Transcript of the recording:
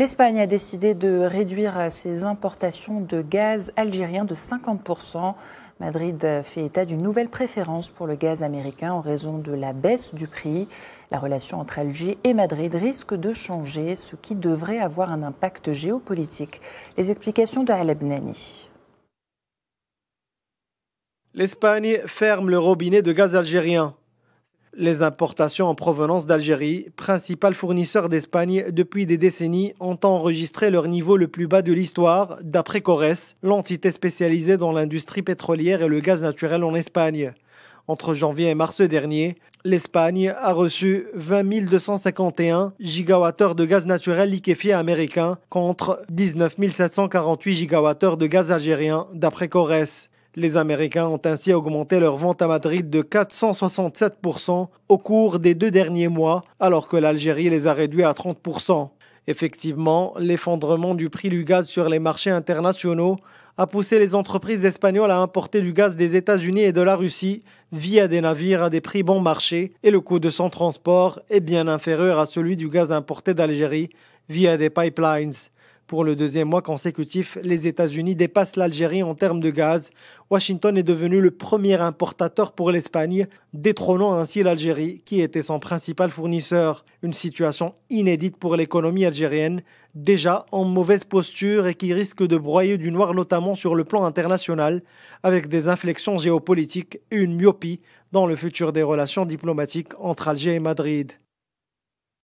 L'Espagne a décidé de réduire ses importations de gaz algérien de 50%. Madrid fait état d'une nouvelle préférence pour le gaz américain en raison de la baisse du prix. La relation entre Alger et Madrid risque de changer, ce qui devrait avoir un impact géopolitique. Les explications de Haleb Nani. L'Espagne ferme le robinet de gaz algérien. Les importations en provenance d'Algérie, principal fournisseur d'Espagne depuis des décennies, ont enregistré leur niveau le plus bas de l'histoire, d'après Cores, l'entité spécialisée dans l'industrie pétrolière et le gaz naturel en Espagne. Entre janvier et mars dernier, l'Espagne a reçu 20 251 gigawattheures de gaz naturel liquéfié américain contre 19 748 gigawattheures de gaz algérien, d'après Cores. Les Américains ont ainsi augmenté leur vente à Madrid de 467% au cours des deux derniers mois, alors que l'Algérie les a réduits à 30%. Effectivement, l'effondrement du prix du gaz sur les marchés internationaux a poussé les entreprises espagnoles à importer du gaz des États-Unis et de la Russie via des navires à des prix bon marché et le coût de son transport est bien inférieur à celui du gaz importé d'Algérie via des pipelines. Pour le deuxième mois consécutif, les États-Unis dépassent l'Algérie en termes de gaz. Washington est devenu le premier importateur pour l'Espagne, détrônant ainsi l'Algérie, qui était son principal fournisseur. Une situation inédite pour l'économie algérienne, déjà en mauvaise posture et qui risque de broyer du noir notamment sur le plan international, avec des inflexions géopolitiques et une myopie dans le futur des relations diplomatiques entre Alger et Madrid.